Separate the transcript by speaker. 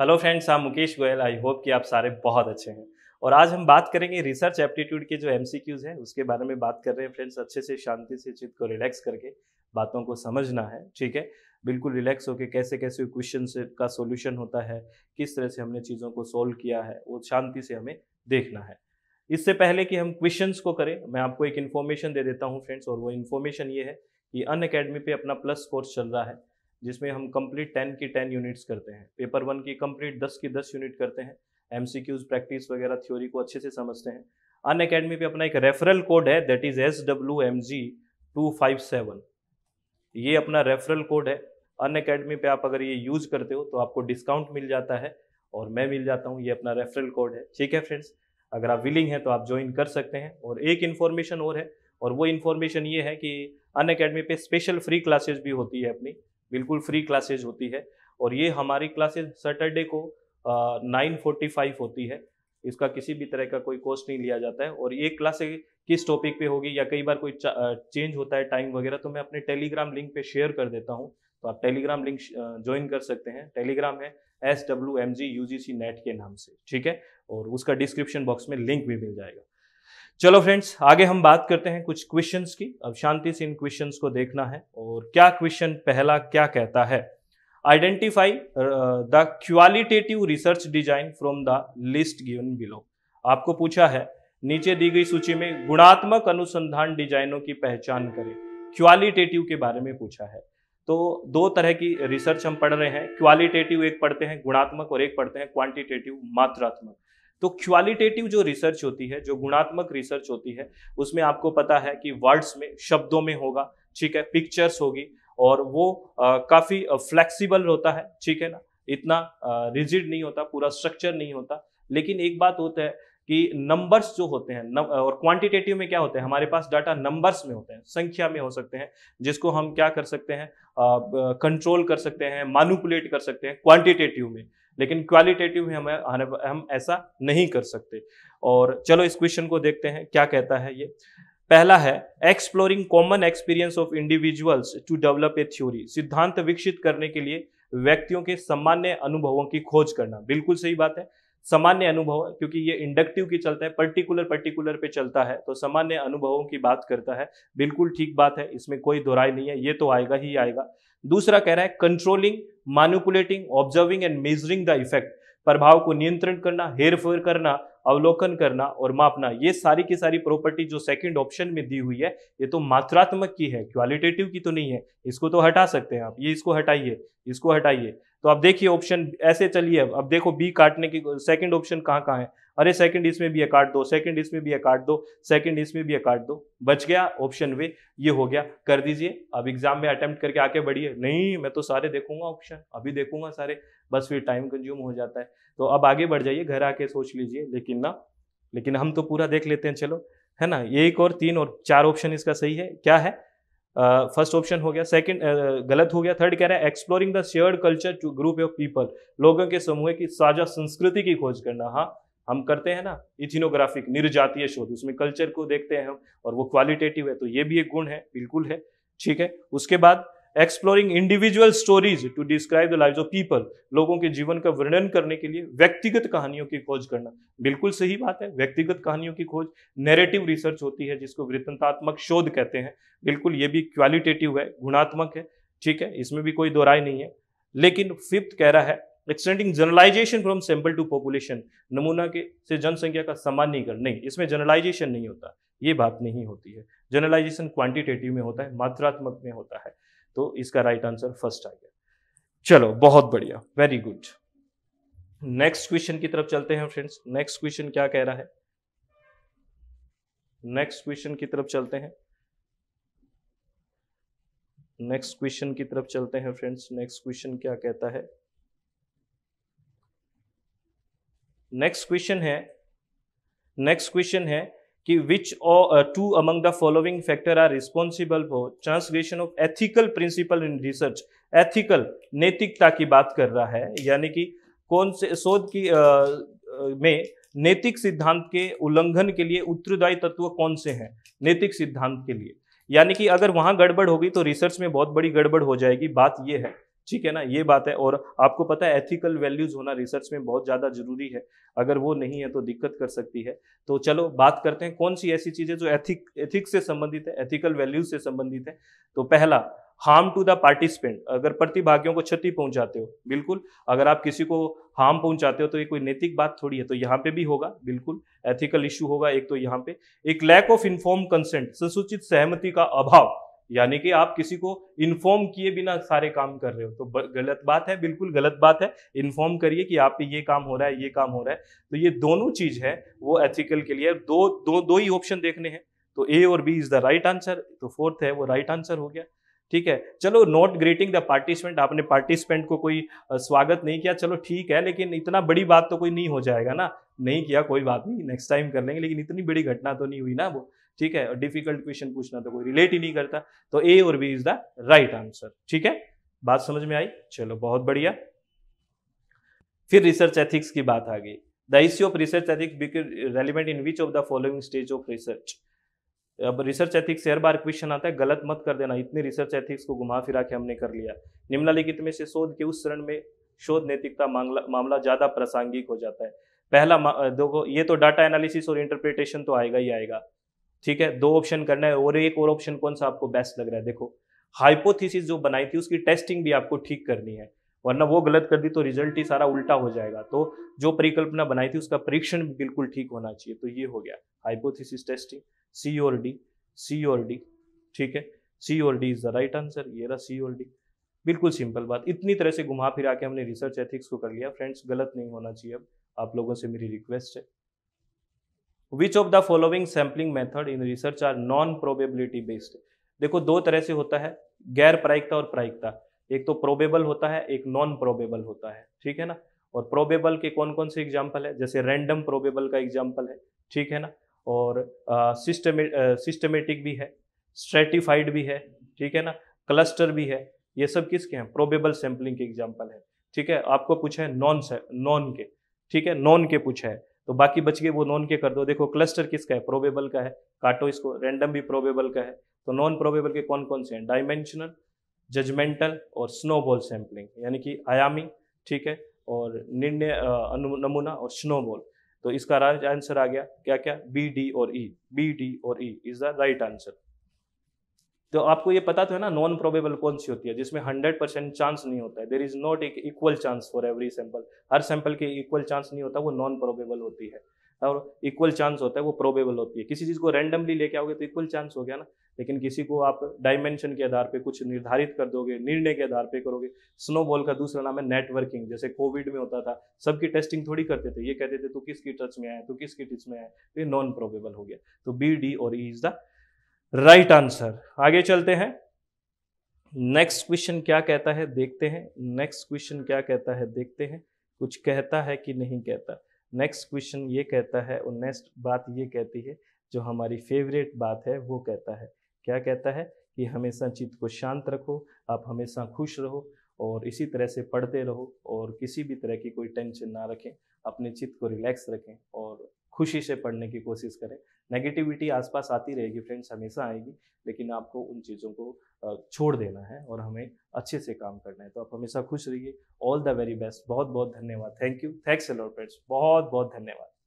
Speaker 1: hello friends आप Mukesh Goyal I hope कि आप सारे बहुत अच्छे हैं और आज हम बात करेंगे रिसर्च एप्टीट्यूड के जो एम हैं उसके बारे में बात कर रहे हैं फ्रेंड्स अच्छे से शांति से चित्त को रिलैक्स करके बातों को समझना है ठीक है बिल्कुल रिलैक्स होकर कैसे कैसे क्वेश्चन का सोल्यूशन होता है किस तरह से हमने चीज़ों को सोल्व किया है वो शांति से हमें देखना है इससे पहले कि हम क्वेश्चंस को करें मैं आपको एक इन्फॉर्मेशन दे देता हूँ फ्रेंड्स और वो इन्फॉर्मेशन ये है कि अन अकेडमी पे अपना प्लस कोर्स चल रहा है जिसमें हम कंप्लीट टेन की टेन यूनिट्स करते हैं पेपर वन की कंप्लीट दस की दस यूनिट करते हैं एम प्रैक्टिस वगैरह थ्योरी को अच्छे से समझते हैं अन अकेडमी पर अपना एक रेफरल कोड है that is S W M G two five seven ये अपना रेफरल कोड है अन अकेडमी पर आप अगर ये यूज करते हो तो आपको डिस्काउंट मिल जाता है और मैं मिल जाता हूँ ये अपना रेफरल कोड है ठीक है फ्रेंड्स अगर आप विलिंग हैं तो आप ज्वाइन कर सकते हैं और एक इन्फॉर्मेशन और है और वो इन्फॉर्मेशन ये है कि अन अकेडमी पर स्पेशल फ्री क्लासेज भी होती है अपनी बिल्कुल फ्री क्लासेज होती है और ये हमारी क्लासेज सैटरडे को नाइन फोर्टी फाइव होती है इसका किसी भी तरह का कोई कॉस्ट नहीं लिया जाता है और ये क्लासेज किस टॉपिक पे होगी या कई बार कोई चेंज होता है टाइम वगैरह तो मैं अपने टेलीग्राम लिंक पे शेयर कर देता हूँ तो आप टेलीग्राम लिंक ज्वाइन कर सकते हैं टेलीग्राम है S W M G U G C net के नाम से ठीक है और उसका डिस्क्रिप्शन बॉक्स में लिंक भी मिल जाएगा चलो फ्रेंड्स आगे हम बात करते हैं कुछ क्वेश्चंस की अब शांति से इन क्वेश्चंस को देखना है और क्या क्वेश्चन पहला क्या कहता है identify the qualitative research design from the list given below आपको पूछा है नीचे दी गई सूची में गुणात्मक अनुसंधान डिजाइनों की पहचान करें क्वालिटेटिव के बारे में पूछा है तो दो तरह की रिसर्च हम पढ़ रहे हैं क्वालिटेटिव एक पढ़ते हैं गुणात्मक और एक पढ़ते हैं क्वांटिटेटिव मात्रात्मक तो क्वालिटेटिव जो रिसर्च होती है जो गुणात्मक रिसर्च होती है उसमें आपको पता है कि वर्ड्स में शब्दों में होगा ठीक है पिक्चर्स होगी और वो काफ़ी फ्लेक्सिबल होता है ठीक है ना इतना रिजिड नहीं होता पूरा स्ट्रक्चर नहीं होता लेकिन एक बात होता है कि नंबर्स जो होते हैं और क्वांटिटेटिव में क्या होते हैं हमारे पास डाटा नंबर्स में होते हैं संख्या में हो सकते हैं जिसको हम क्या कर सकते हैं कंट्रोल कर सकते हैं मानुपुलेट कर सकते हैं क्वांटिटेटिव में लेकिन क्वालिटेटिव ही हमें हम ऐसा नहीं कर सकते और चलो इस क्वेश्चन को देखते हैं क्या कहता है ये पहला है exploring common experience of individuals to develop a theory सिद्धांत विकसित करने के लिए व्यक्तियों के सामान्य अनुभवों की खोज करना बिल्कुल सही बात है सामान्य अनुभव है क्योंकि ये इंडक्टिव की चलता है पर्टिकुलर पर्टिकुलर पे चलता है तो सामान्य अनुभवों की बात करता है बिल्कुल ठीक बात है इसमें कोई दोराय नहीं है ये तो आएगा ही आएगा दूसरा कह रहा है controlling manipulating observing and measuring the effect प्रभाव को नियंत्रण करना हेर फेर करना अवलोकन करना और मापना ये सारी की सारी प्रॉपर्टी जो सेकंड ऑप्शन में दी हुई है ये तो मात्रात्मक की है क्वालिटेटिव की तो नहीं है इसको तो हटा सकते हैं आप ये इसको हटाइए इसको हटाइए तो आप देखिए ऑप्शन ऐसे चलिए अब अब देखो बी काटने की सेकंड ऑप्शन कहाँ कहाँ है अरे सेकंड इसमें भी है काट दो सेकंड इसमें भी है काट दो सेकंड इसमें भी है काट दो बच गया ऑप्शन वे ये हो गया कर दीजिए अब एग्जाम में अटेम्प्ट करके आके बढ़िए नहीं मैं तो सारे देखूंगा ऑप्शन अभी देखूंगा सारे बस फिर टाइम कंज्यूम हो जाता है तो अब आगे बढ़ जाइए घर आके सोच लीजिए लेकिन ना लेकिन हम तो पूरा देख लेते हैं चलो है ना एक और तीन और चार ऑप्शन इसका सही है क्या है फर्स्ट ऑप्शन हो गया सेकंड uh, गलत हो गया थर्ड कह रहा है exploring the shared culture to group of people लोगों के समूह की साझा संस्कृति की खोज करना हाँ हम करते हैं ना इथिनोग्राफिक निर्जातीय शोध उसमें कल्चर को देखते हैं हम और वो क्वालिटेटिव है तो ये भी एक गुण है बिल्कुल है ठीक है उसके बाद exploring individual stories to describe the life of people लोगों के जीवन का वर्णन करने के लिए व्यक्तिगत कहानियों की खोज करना बिल्कुल सही बात है व्यक्तिगत कहानियों की खोज नेरेटिव रिसर्च होती है जिसको वृत्तात्मक शोध कहते हैं बिल्कुल ये भी क्वालिटेटिव है गुणात्मक है ठीक है इसमें भी कोई दोराय नहीं है लेकिन फिफ्थ कह रहा है extending generalisation from sample to population नमूना के से जनसंख्या का सामान्यीकरण नहीं इसमें जनरलाइजेशन नहीं होता ये बात नहीं होती है जनरलाइजेशन क्वांटिटेटिव में होता है मात्रात्मक में होता है तो इसका राइट आंसर फर्स्ट आ गया चलो बहुत बढ़िया वेरी गुड नेक्स्ट क्वेश्चन की तरफ चलते हैं फ्रेंड्स नेक्स्ट क्वेश्चन क्या कह रहा है नेक्स्ट क्वेश्चन की तरफ चलते हैं नेक्स्ट क्वेश्चन की तरफ चलते हैं फ्रेंड्स नेक्स्ट क्वेश्चन क्या कहता है नेक्स्ट क्वेश्चन है नेक्स्ट क्वेश्चन है कि which two among the following factor are responsible for transgression of ethical principle in research ethical नैतिकता की बात कर रहा है यानी कि कौन से शोध की आ, uh, uh, में नैतिक सिद्धांत के उल्लंघन के लिए उत्तरदायी तत्व कौन से हैं नैतिक सिद्धांत के लिए यानी कि अगर वहाँ गड़बड़ होगी तो रिसर्च में बहुत बड़ी गड़बड़ हो जाएगी बात यह है ठीक है ना ये बात है और आपको पता है एथिकल वैल्यूज होना रिसर्च में बहुत ज़्यादा जरूरी है अगर वो नहीं है तो दिक्कत कर सकती है तो चलो बात करते हैं कौन सी ऐसी चीज़ें जो एथिक एथिक्स से संबंधित है एथिकल वैल्यूज से संबंधित है तो पहला हार्म टू द पार्टिसिपेंट अगर प्रतिभागियों को क्षति पहुंचाते हो बिल्कुल अगर आप किसी को हार्म पहुंचाते हो तो ये कोई नैतिक बात थोड़ी है तो यहाँ पे भी होगा बिल्कुल एथिकल इश्यू होगा एक तो यहाँ पे एक लैक ऑफ इन्फॉर्म कंसेंट संसूचित सहमति का अभाव यानी कि आप किसी को इन्फॉर्म किए बिना सारे काम कर रहे हो तो गलत बात है बिल्कुल गलत बात है इन्फॉर्म करिए कि आप पे ये काम हो रहा है ये काम हो रहा है तो ये दोनों चीज़ है वो एथिकल के लिए दो दो दो ही ऑप्शन देखने हैं तो ए और B is the right answer तो फोर्थ है वो राइट right आंसर हो गया ठीक है चलो नॉट ग्रेटिंग द पार्टिसिपेंट आपने पार्टिसिपेंट को कोई स्वागत नहीं किया चलो ठीक है लेकिन इतना बड़ी बात तो कोई नहीं हो जाएगा ना नहीं किया कोई बात नहीं नेक्स्ट टाइम कर लेंगे लेकिन इतनी बड़ी घटना तो नहीं हुई ना वो ठीक है और डिफिकल्ट क्वेश्चन पूछना तो कोई रिलेट ही नहीं करता तो ए और B is the right answer ठीक है बात समझ में आई चलो बहुत बढ़िया फिर रिसर्च एथिक्स की बात आ गई the issue of research ethics relevant in which of the following stage of research अब रिसर्च एथिक्स से हर बार क्वेश्चन आता है गलत मत कर देना इतने रिसर्च एथिक्स को घुमा फिरा के हमने कर लिया निम्नलिखित में से शोध के उस चरण में शोध नैतिकता मामला ज्यादा प्रासंगिक हो जाता है पहला देखो ये तो डाटा एनालिसिस और इंटरप्रिटेशन तो आएगा ही आएगा ठीक है दो ऑप्शन करना है और एक और ऑप्शन कौन सा आपको बेस्ट लग रहा है देखो हाइपोथीसिस जो बनाई थी उसकी टेस्टिंग भी आपको ठीक करनी है वरना वो गलत कर दी तो रिजल्ट ही सारा उल्टा हो जाएगा तो जो परिकल्पना बनाई थी उसका परीक्षण भी बिल्कुल ठीक होना चाहिए तो ये हो गया hypothesis testing C or D C or D ठीक है C or D is the right answer ये रहा सी ओर डी बिल्कुल सिंपल बात इतनी तरह से घुमा फिरा के हमने रिसर्च एथिक्स को कर लिया फ्रेंड्स गलत नहीं होना चाहिए अब आप लोगों से मेरी रिक्वेस्ट है which of the following sampling method in research are non probability based देखो दो तरह से होता है गैर प्रायिकता और प्रायिकता एक तो प्रोबेबल होता है एक नॉन प्रोबेबल होता है ठीक है ना और प्रोबेबल के कौन कौन से एग्जाम्पल है जैसे रैंडम प्रोबेबल का एग्जाम्पल है ठीक है ना और सिस्टमे सिस्टमेटिक भी है स्ट्रेटिफाइड भी है ठीक है ना क्लस्टर भी है ये सब किसके हैं प्रोबेबल सैम्पलिंग के एग्जाम्पल है ठीक है आपको पूछा है नॉन नॉन के ठीक है नॉन के पूछा है तो बाकी बच गए वो नॉन के कर दो देखो क्लस्टर किसका है प्रोबेबल का है काटो इसको रैंडम भी प्रोबेबल का है तो नॉन प्रोबेबल के कौन कौन से हैं डायमेंशनल जजमेंटल और स्नोबॉल सैम्पलिंग यानी कि आयामी ठीक है और निर्णय नमूना और स्नोबॉल तो इसका आंसर आ गया क्या क्या बी डी और ई बी डी और E is the right answer तो आपको ये पता तो है ना नॉन प्रोबेबल कौन सी होती है जिसमें हंड्रेड परसेंट चांस नहीं होता है देर इज नॉट एक equal chance for every sample हर सैंपल के इक्वल चांस नहीं होता वो नॉन प्रोबेबल होती है और इक्वल चांस होता है वो प्रोबेबल होती है किसी चीज़ को रैंडमली लेके आओगे तो इक्वल चांस हो गया ना लेकिन किसी को आप डायमेंशन के आधार पे कुछ निर्धारित कर दोगे निर्णय के आधार पे करोगे स्नोबॉल का दूसरा नाम है नेटवर्किंग जैसे कोविड में होता था सबकी टेस्टिंग थोड़ी करते थे ये कहते थे तू किसकी टच में आया तू किसकी टच में आया तो ये नॉन प्रोबेबल हो गया तो बी डी और E is the right answer आगे चलते हैं नेक्स्ट क्वेश्चन क्या कहता है देखते हैं नेक्स्ट क्वेश्चन क्या कहता है देखते हैं कुछ कहता है कि नहीं कहता नेक्स्ट क्वेश्चन ये कहता है और नेक्स्ट बात ये कहती है जो हमारी फेवरेट बात है वो कहता है क्या कहता है कि हमेशा चित्त को शांत रखो आप हमेशा खुश रहो और इसी तरह से पढ़ते रहो और किसी भी तरह की कोई टेंशन ना रखें अपने चित्त को रिलैक्स रखें और खुशी से पढ़ने की कोशिश करें नेगेटिविटी आसपास आती रहेगी फ्रेंड्स हमेशा आएगी लेकिन आपको उन चीज़ों को छोड़ देना है और हमें अच्छे से काम करना है तो आप हमेशा खुश रहिए ऑल द वेरी बेस्ट बहुत बहुत धन्यवाद थैंक यू थैंक्स एलोर फ्रेंड्स बहुत बहुत धन्यवाद